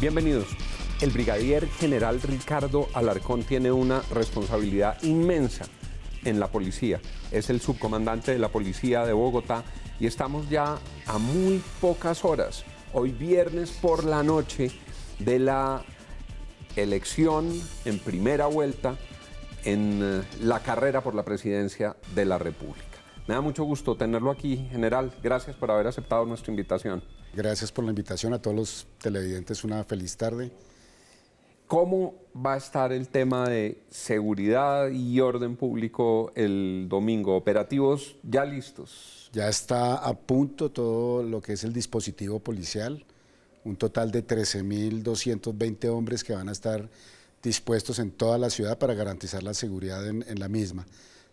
Bienvenidos. El brigadier general Ricardo Alarcón tiene una responsabilidad inmensa en la policía. Es el subcomandante de la policía de Bogotá y estamos ya a muy pocas horas, hoy viernes por la noche, de la elección en primera vuelta en eh, la carrera por la presidencia de la República. Me da mucho gusto tenerlo aquí, general. Gracias por haber aceptado nuestra invitación. Gracias por la invitación a todos los televidentes. Una feliz tarde. ¿Cómo va a estar el tema de seguridad y orden público el domingo? Operativos ya listos. Ya está a punto todo lo que es el dispositivo policial. Un total de 13.220 hombres que van a estar dispuestos en toda la ciudad para garantizar la seguridad en, la misma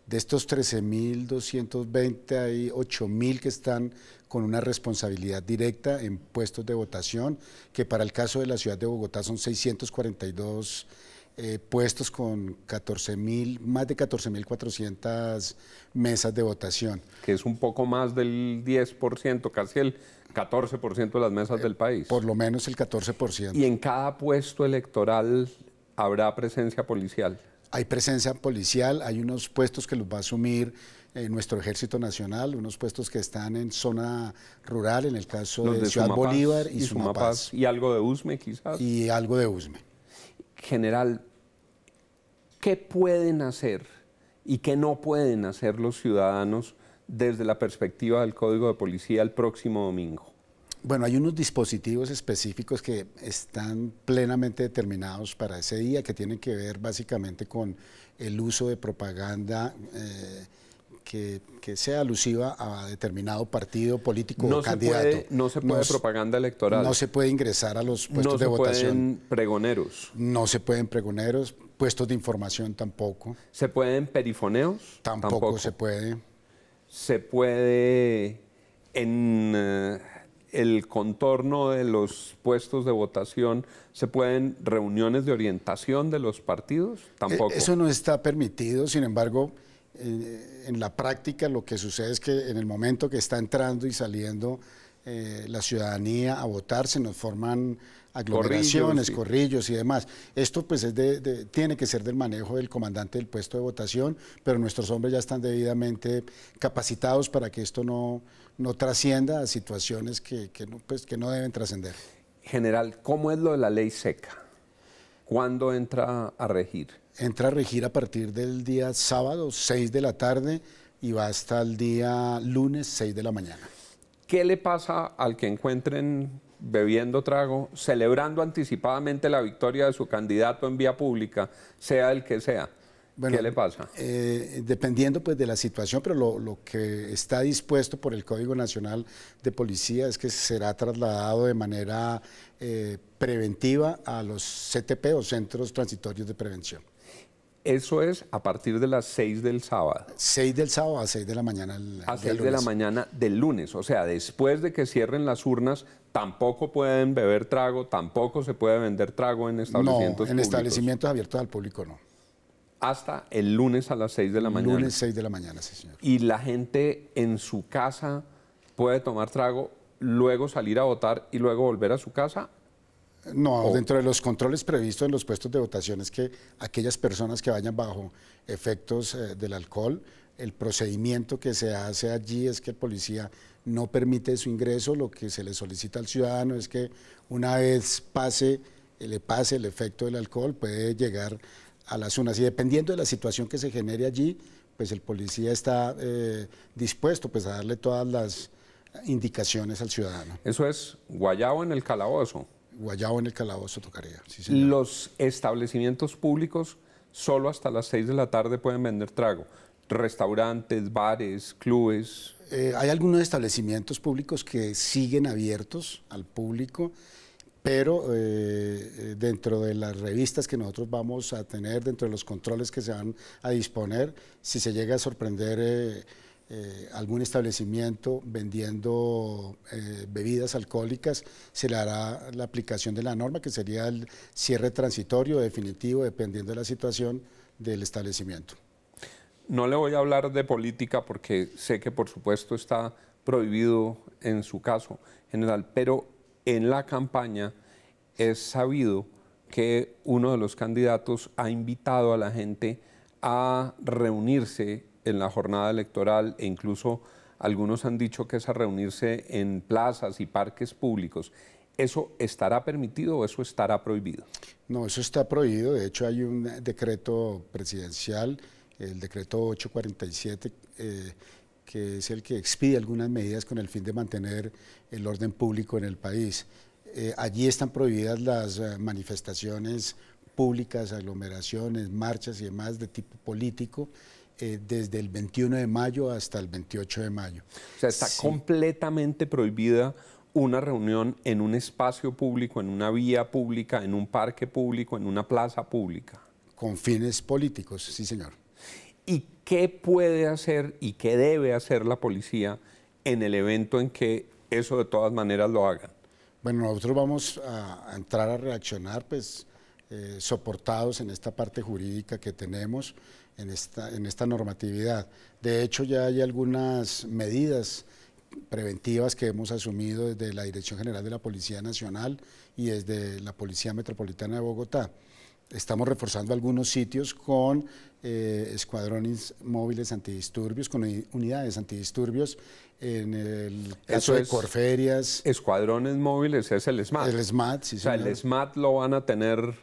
de estos 13.220 hay 8.000 que están con una responsabilidad directa en puestos de votación, que para el caso de la ciudad de Bogotá son 642 eh, puestos con más de 14.400 mesas de votación. Que es un poco más del 10%, casi el 14% de las mesas eh, del país. Por lo menos el 14%. Y en cada puesto electoral habrá presencia policial hay presencia policial, hay unos puestos que los va a asumir eh, nuestro Ejército Nacional, unos puestos que están en zona rural, en el caso de, Ciudad Bolívar y, su Y algo de USME quizás. Y algo de USME. General, ¿qué pueden hacer y qué no pueden hacer los ciudadanos desde la perspectiva del Código de Policía el próximo domingo? Bueno, hay unos dispositivos específicos que están plenamente determinados para ese día, que tienen que ver básicamente con el uso de propaganda. Eh, que, sea alusiva a determinado partido político o candidato. no se puede propaganda electoral. No se puede ingresar a los puestos de votación. No se pueden pregoneros. No se pueden pregoneros, puestos de información tampoco. ¿Se pueden perifoneos? Tampoco, se puede. Se puede en... Eh, el contorno de los puestos de votación, ¿se pueden reuniones de orientación de los partidos? Tampoco. E-, eso no está permitido, sin embargo, eh, en la práctica lo que sucede es que en el momento que está entrando y saliendo eh, la ciudadanía a votar, se nos forman aglomeraciones, corrillos, y demás. Esto pues es de, tiene que ser del manejo del comandante del puesto de votación, pero nuestros hombres ya están debidamente capacitados para que esto no, no trascienda a situaciones que, no, pues, que no deben trascender. General, ¿cómo es lo de la ley seca? ¿Cuándo entra a regir? Entra a regir a partir del día sábado, 6 de la tarde, y va hasta el día lunes, 6 de la mañana. ¿Qué le pasa al que encuentren bebiendo trago, celebrando anticipadamente la victoria de su candidato en vía pública, sea el que sea. ¿Qué le pasa? Eh, dependiendo pues de la situación, pero lo, que está dispuesto por el Código Nacional de Policía es que será trasladado de manera eh, preventiva a los CTP o Centros Transitorios de Prevención. Eso es a partir de las 6 del sábado. 6 del sábado a 6 de la mañana. a 6 de la mañana del lunes. O sea, después de que cierren las urnas, tampoco pueden beber trago, tampoco se puede vender trago en establecimientos no, en establecimientos abiertos al público no. Hasta el lunes a las 6 de la mañana. Lunes 6 de la mañana, sí, señor. Y la gente en su casa puede tomar trago, luego salir a votar y luego volver a su casa no, dentro de los controles previstos en los puestos de votación es que aquellas personas que vayan bajo efectos eh, del alcohol, el procedimiento que se hace allí es que el policía no permite su ingreso, lo que se le solicita al ciudadano es que una vez pase, eh, le pase el efecto del alcohol, puede llegar a las zonas y dependiendo de la situación que se genere allí, pues el policía está eh, dispuesto pues, a darle todas las indicaciones al ciudadano. Eso es guayabo en el calabozo. Guayabo en el calabozo tocaría. Los establecimientos públicos solo hasta las 6 de la tarde pueden vender trago. Restaurantes, bares, clubes. Eh, hay algunos establecimientos públicos que siguen abiertos al público, pero eh, eh, dentro de las revistas que nosotros vamos a tener, dentro de los controles que se van a disponer, si se llega a sorprender... Eh, algún establecimiento vendiendo eh, bebidas alcohólicas, se le hará la aplicación de la norma, que sería el cierre transitorio, definitivo, dependiendo de la situación del establecimiento. No le voy a hablar de política porque sé que por supuesto está prohibido en su caso, general, pero en la campaña es sabido que uno de los candidatos ha invitado a la gente a reunirse en la jornada electoral e incluso algunos han dicho que es a reunirse en plazas y parques públicos. ¿Eso estará permitido o eso estará prohibido? No, eso está prohibido. De hecho, hay un decreto presidencial, el decreto 847, eh, que es el que expide algunas medidas con el fin de mantener el orden público en el país. Eh, allí están prohibidas las eh, manifestaciones públicas, aglomeraciones, marchas y demás de tipo político. Eh, desde el 21 de mayo hasta el 28 de mayo. O sea, está completamente prohibida una reunión en un espacio público, en una vía pública, en un parque público, en una plaza pública. Con fines políticos, sí señor. ¿Y qué puede hacer y qué debe hacer la policía en el evento en que eso de todas maneras lo hagan? Bueno, nosotros vamos a entrar a reaccionar, pues, eh, soportados en esta parte jurídica que tenemos en esta, en esta normatividad. De hecho, ya hay algunas medidas preventivas que hemos asumido desde la Dirección General de la Policía Nacional y desde la Policía Metropolitana de Bogotá. Estamos reforzando algunos sitios con eh, escuadrones móviles antidisturbios, con unidades antidisturbios. En el caso Eso de Corferias. Escuadrones móviles es el SMAT. El SMAT, sí, O sea, el SMAT lo van a tener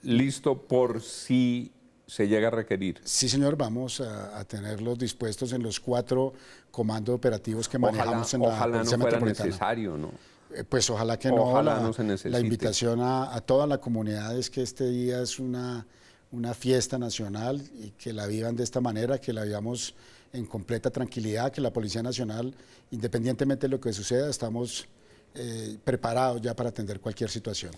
listo por si se llega a requerir. Sí, señor, vamos a, tenerlos dispuestos en los cuatro comandos operativos que manejamos en la ojalá no fuera necesario, ¿no? Eh, pues ojalá que ojalá no. Ojalá no se la invitación a, toda la comunidad es que este día es una, una fiesta nacional y que la vivan de esta manera, que la vivamos en completa tranquilidad, que la Policía Nacional, independientemente de lo que suceda, estamos eh, preparados ya para atender cualquier situación.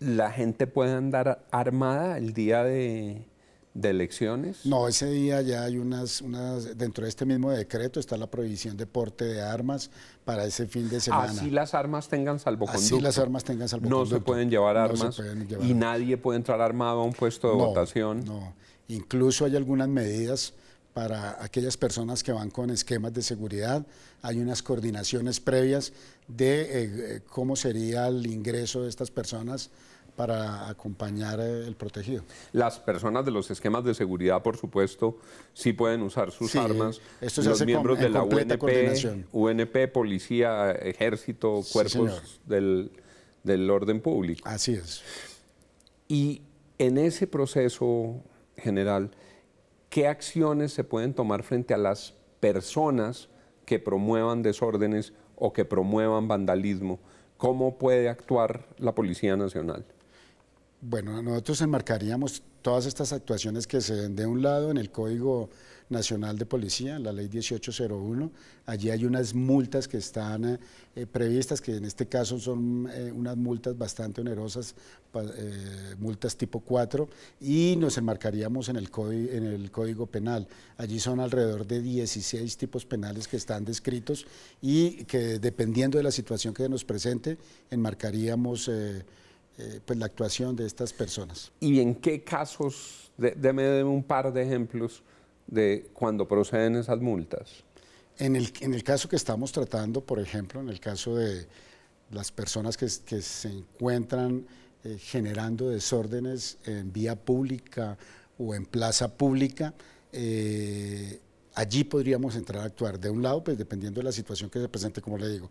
¿La gente puede andar armada el día de, de elecciones? No, ese día ya hay unas, unas, dentro de este mismo decreto está la prohibición de porte de armas para ese fin de semana. Así las armas tengan salvo. Así las armas tengan No se pueden llevar armas y nadie puede entrar armado a un puesto de votación. No, incluso hay algunas medidas para aquellas personas que van con esquemas de seguridad. Hay unas coordinaciones previas de eh, eh, cómo sería el ingreso de estas personas para acompañar eh, el protegido. Las personas de los esquemas de seguridad, por supuesto, sí pueden usar sus armas. Esto los miembros de la UNP, policía, ejército, cuerpos del orden público. Así es. Y en ese proceso general, ¿qué acciones se pueden tomar frente a las personas que promuevan desórdenes o que promuevan vandalismo? ¿Cómo puede actuar la Policía Nacional? Bueno, nosotros enmarcaríamos todas estas actuaciones que se den de un lado en el Código Nacional de Policía, la ley 1801. Allí hay unas multas que están eh, previstas, que en este caso son eh, unas multas bastante onerosas, eh, multas tipo 4, y nos enmarcaríamos en el, en el Código Penal. Allí son alrededor de 16 tipos penales que están descritos y que dependiendo de la situación que nos presente, enmarcaríamos... Eh, pues, la actuación de estas personas. ¿Y en qué casos, de, deme un par de ejemplos de cuando proceden esas multas? En el, en el, caso que estamos tratando, por ejemplo, en el caso de las personas que, se encuentran eh, generando desórdenes en vía pública o en plaza pública, eh, allí podríamos entrar a actuar. De un lado, pues dependiendo de la situación que se presente, como le digo,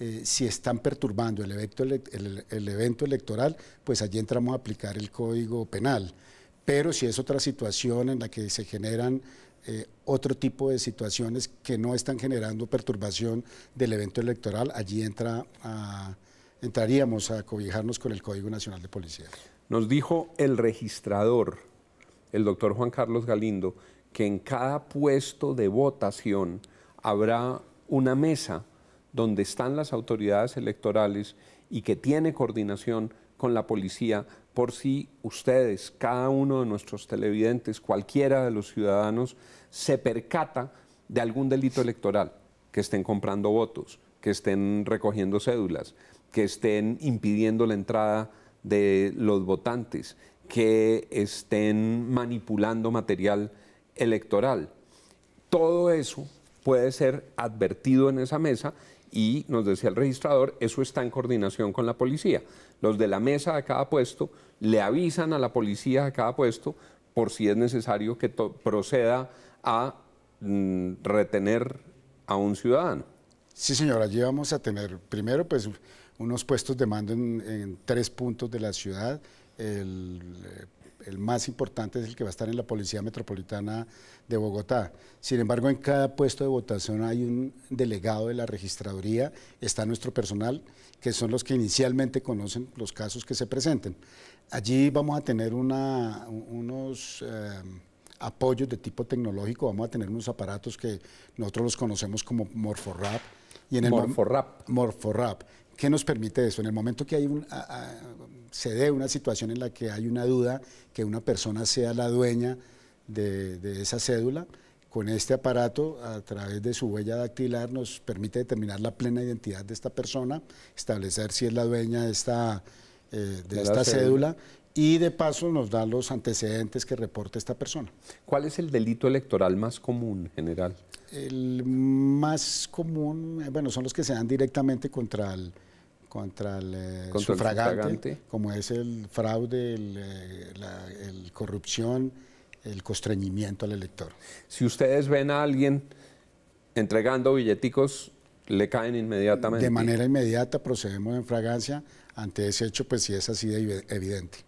eh, si están perturbando el evento, el, evento electoral, pues allí entramos a aplicar el Código Penal. Pero si es otra situación en la que se generan eh, otro tipo de situaciones que no están generando perturbación del evento electoral, allí entra entraríamos a cobijarnos con el Código Nacional de Policía. Nos dijo el registrador, el doctor Juan Carlos Galindo, que en cada puesto de votación habrá una mesa donde están las autoridades electorales y que tiene coordinación con la policía, por si ustedes, cada uno de nuestros televidentes, cualquiera de los ciudadanos, se percata de algún delito electoral, que estén comprando votos, que estén recogiendo cédulas, que estén impidiendo la entrada de los votantes, que estén manipulando material electoral. Todo eso puede ser advertido en esa mesa y nos decía el registrador, eso está en coordinación con la policía. Los de la mesa de cada puesto le avisan a la policía de cada puesto por si es necesario que proceda a mm, retener a un ciudadano. Sí, señora, allí vamos a tener primero pues unos puestos de mando en, tres puntos de la ciudad, el eh, el más importante es el que va a estar en la Policía Metropolitana de Bogotá. Sin embargo, en cada puesto de votación hay un delegado de la registraduría, está nuestro personal, que son los que inicialmente conocen los casos que se presenten. Allí vamos a tener unos... Eh, apoyos de tipo tecnológico, vamos a tener unos aparatos que nosotros los conocemos como Morphorap. Y en el Morphorap. Morphorap. ¿Qué nos permite eso? En el momento que hay un, se dé una situación en la que hay una duda, que una persona sea la dueña de, esa cédula, con este aparato, a través de su huella dactilar, nos permite determinar la plena identidad de esta persona, establecer si es la dueña de esta, eh, de, esta cédula. y de paso nos da los antecedentes que reporta esta persona. ¿Cuál es el delito electoral más común, general? El más común, eh, bueno, son los que se dan directamente contra el, contra el eh, sufragante, como es el fraude, eh, la corrupción, el constreñimiento al elector. Si ustedes ven a alguien entregando billeticos, le caen inmediatamente. De manera inmediata procedemos en fragancia ante ese hecho, pues si es así de evidente.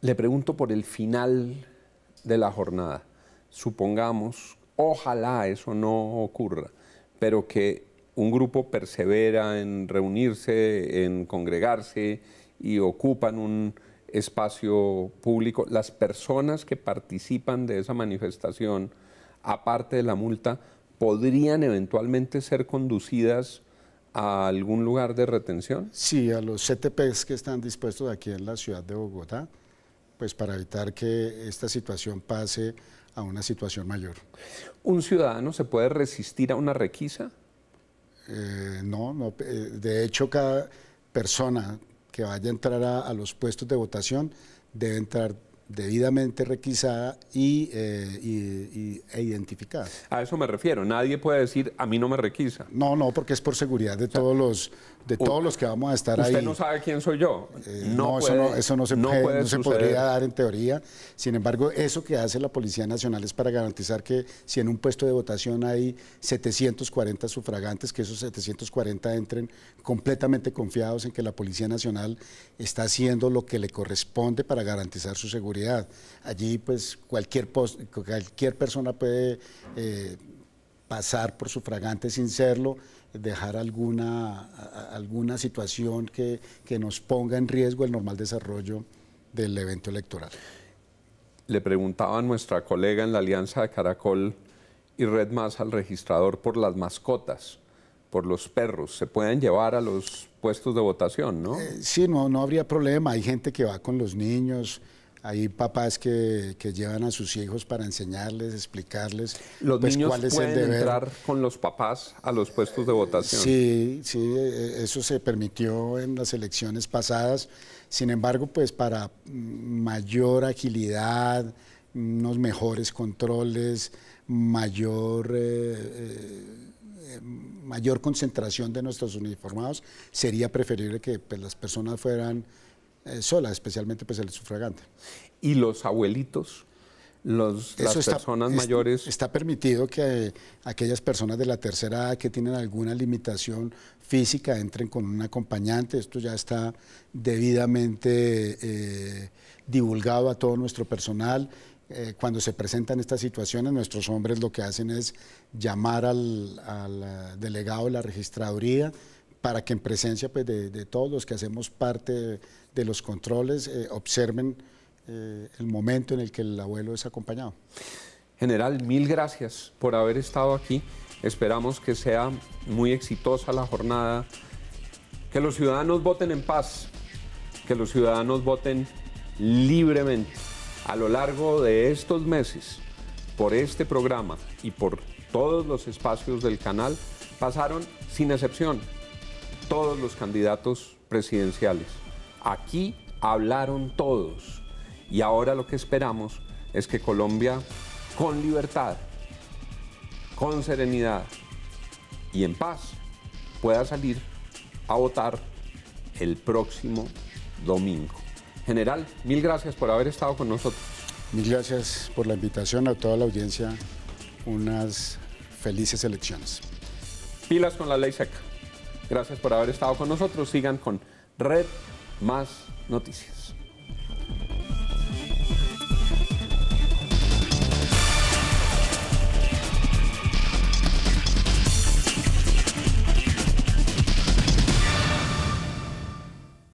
Le pregunto por el final de la jornada. Supongamos, ojalá eso no ocurra, pero que un grupo persevera en reunirse, en congregarse y ocupan un espacio público, las personas que participan de esa manifestación, aparte de la multa, podrían eventualmente ser conducidas a algún lugar de retención? Sí, a los CTPs que están dispuestos aquí en la ciudad de Bogotá, pues para evitar que esta situación pase a una situación mayor. ¿Un ciudadano se puede resistir a una requisa? Eh, no, no eh, de hecho cada persona que vaya a entrar a, los puestos de votación debe entrar debidamente requisada eh, y, e identificada. A eso me refiero, nadie puede decir a mí no me requisa. No, no, porque es por seguridad de todos los, de todos los que vamos a estar ahí. Usted no sabe quién soy yo. Eh, no, eso no, eso no, se, se, podría dar en teoría. Sin embargo, eso que hace la Policía Nacional es para garantizar que si en un puesto de votación hay 740 sufragantes, que esos 740 entren completamente confiados en que la Policía Nacional está haciendo lo que le corresponde para garantizar su seguridad. Allí, pues, cualquier, cualquier persona puede eh, pasar por sufragante sin serlo dejar alguna, alguna situación que, nos ponga en riesgo el normal desarrollo del evento electoral. Le preguntaba nuestra colega en la Alianza de Caracol y Red Más al registrador por las mascotas, por los perros. Se pueden llevar a los puestos de votación, ¿no? Eh, sí, no, no habría problema. Hay gente que va con los niños, hay papás que, llevan a sus hijos para enseñarles, explicarles los pues, niños cuál es pueden el deber. entrar con los papás a los puestos de votación. Sí, sí, e, e, eso se permitió en las elecciones pasadas. Sin embargo, pues para mayor agilidad, unos mejores controles, mayor eh, eh, mayor concentración de nuestros uniformados, sería preferible que pues, las personas fueran eh, sola, especialmente pues el sufragante. ¿Y los abuelitos? Los, las personas mayores. Está, permitido que aquellas personas de la tercera edad que tienen alguna limitación física entren con un acompañante. Esto ya está debidamente eh, divulgado a todo nuestro personal. Eh, cuando se presentan estas situaciones, nuestros hombres lo que hacen es llamar al delegado de la registraduría para que en presencia pues, de, todos los que hacemos parte de, los controles eh, observen eh, el momento en el que el abuelo es acompañado. General, mil gracias por haber estado aquí. Esperamos que sea muy exitosa la jornada, que los ciudadanos voten en paz, que los ciudadanos voten libremente. A lo largo de estos meses, por este programa y por todos los espacios del canal, pasaron sin excepción todos los candidatos presidenciales. Aquí hablaron todos y ahora lo que esperamos es que Colombia con libertad, con serenidad y en paz pueda salir a votar el próximo domingo. General, mil gracias por haber estado con nosotros. Mil gracias por la invitación a toda la audiencia. Unas felices elecciones. Pilas con la ley seca. Gracias por haber estado con nosotros. Sigan con Red Más Noticias.